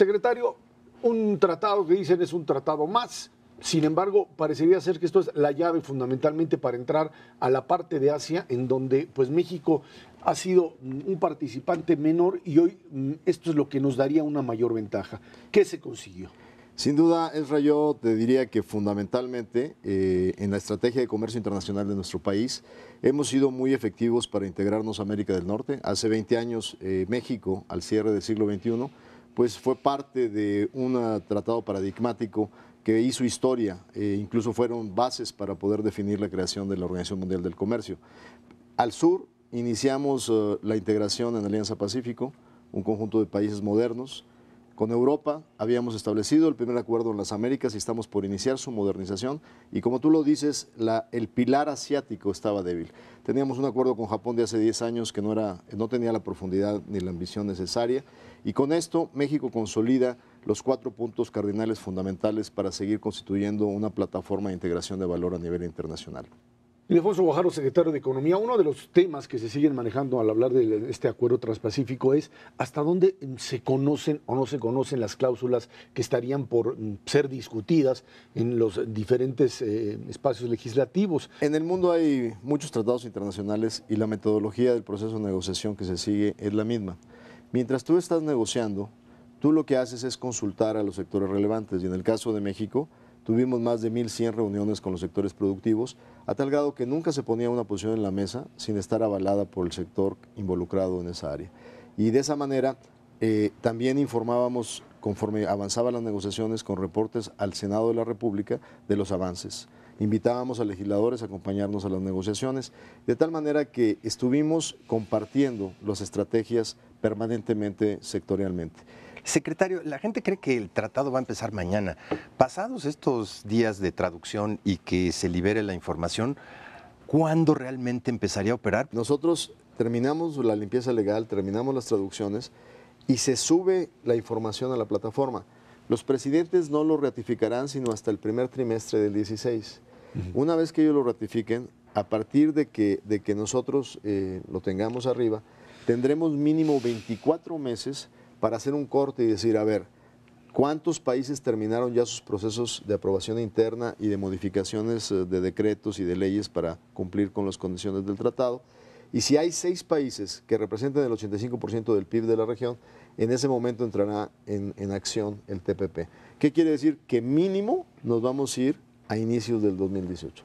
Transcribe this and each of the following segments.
Secretario, un tratado que dicen es un tratado más. Sin embargo, parecería ser que esto es la llave fundamentalmente para entrar a la parte de Asia, en donde pues México ha sido un participante menor y hoy mm, esto es lo que nos daría una mayor ventaja. ¿Qué se consiguió? Sin duda, Ezra, yo te diría que fundamentalmente eh, en la estrategia de comercio internacional de nuestro país hemos sido muy efectivos para integrarnos a América del Norte. Hace 20 años, eh, México, al cierre del siglo XXI, pues fue parte de un tratado paradigmático que hizo historia, e incluso fueron bases para poder definir la creación de la Organización Mundial del Comercio. Al sur iniciamos eh, la integración en Alianza Pacífico, un conjunto de países modernos, con Europa habíamos establecido el primer acuerdo en las Américas y estamos por iniciar su modernización. Y como tú lo dices, el pilar asiático estaba débil. Teníamos un acuerdo con Japón de hace 10 años que no, era, no tenía la profundidad ni la ambición necesaria. Y con esto México consolida los cuatro puntos cardinales fundamentales para seguir constituyendo una plataforma de integración de valor a nivel internacional. Ildefonso Guajaro, secretario de Economía, uno de los temas que se siguen manejando al hablar de este acuerdo transpacífico es hasta dónde mm, se conocen o no se conocen las cláusulas que estarían por mm, ser discutidas en los diferentes eh, espacios legislativos. En el mundo hay muchos tratados internacionales y la metodología del proceso de negociación que se sigue es la misma. Mientras tú estás negociando, tú lo que haces es consultar a los sectores relevantes y en el caso de México, Tuvimos más de 1.100 reuniones con los sectores productivos, a tal grado que nunca se ponía una posición en la mesa sin estar avalada por el sector involucrado en esa área. Y de esa manera eh, también informábamos, conforme avanzaban las negociaciones, con reportes al Senado de la República de los avances. Invitábamos a legisladores a acompañarnos a las negociaciones, de tal manera que estuvimos compartiendo las estrategias permanentemente sectorialmente. Secretario, la gente cree que el tratado va a empezar mañana. Pasados estos días de traducción y que se libere la información, ¿cuándo realmente empezaría a operar? Nosotros terminamos la limpieza legal, terminamos las traducciones y se sube la información a la plataforma. Los presidentes no lo ratificarán sino hasta el primer trimestre del 16. Una vez que ellos lo ratifiquen, a partir de que, nosotros eh, lo tengamos arriba, tendremos mínimo 24 meses para hacer un corte y decir, a ver, ¿Cuántos países terminaron ya sus procesos de aprobación interna y de modificaciones eh, de decretos y de leyes para cumplir con las condiciones del tratado? Y si hay seis países que representan el 85% del PIB de la región, en ese momento entrará en, acción el TPP. ¿Qué quiere decir? Que mínimo nos vamos a ir a inicios del 2018.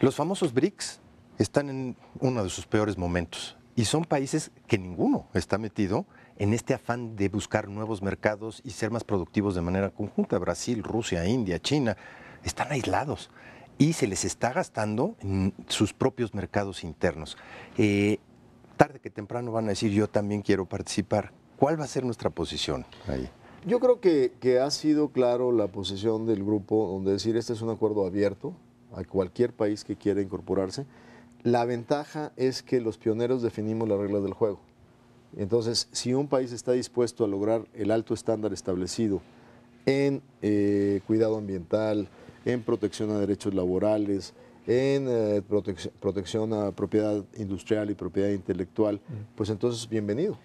Los famosos BRICS están en uno de sus peores momentos. Y son países que ninguno está metido en este afán de buscar nuevos mercados y ser más productivos de manera conjunta. Brasil, Rusia, India, China, están aislados y se les está gastando en sus propios mercados internos. Eh, tarde que temprano van a decir yo también quiero participar. ¿Cuál va a ser nuestra posición ahí? Yo creo que, que ha sido claro la posición del grupo donde decir este es un acuerdo abierto a cualquier país que quiera incorporarse la ventaja es que los pioneros definimos las reglas del juego. Entonces, si un país está dispuesto a lograr el alto estándar establecido en eh, cuidado ambiental, en protección a derechos laborales, en eh, protección a propiedad industrial y propiedad intelectual, mm. pues entonces bienvenido.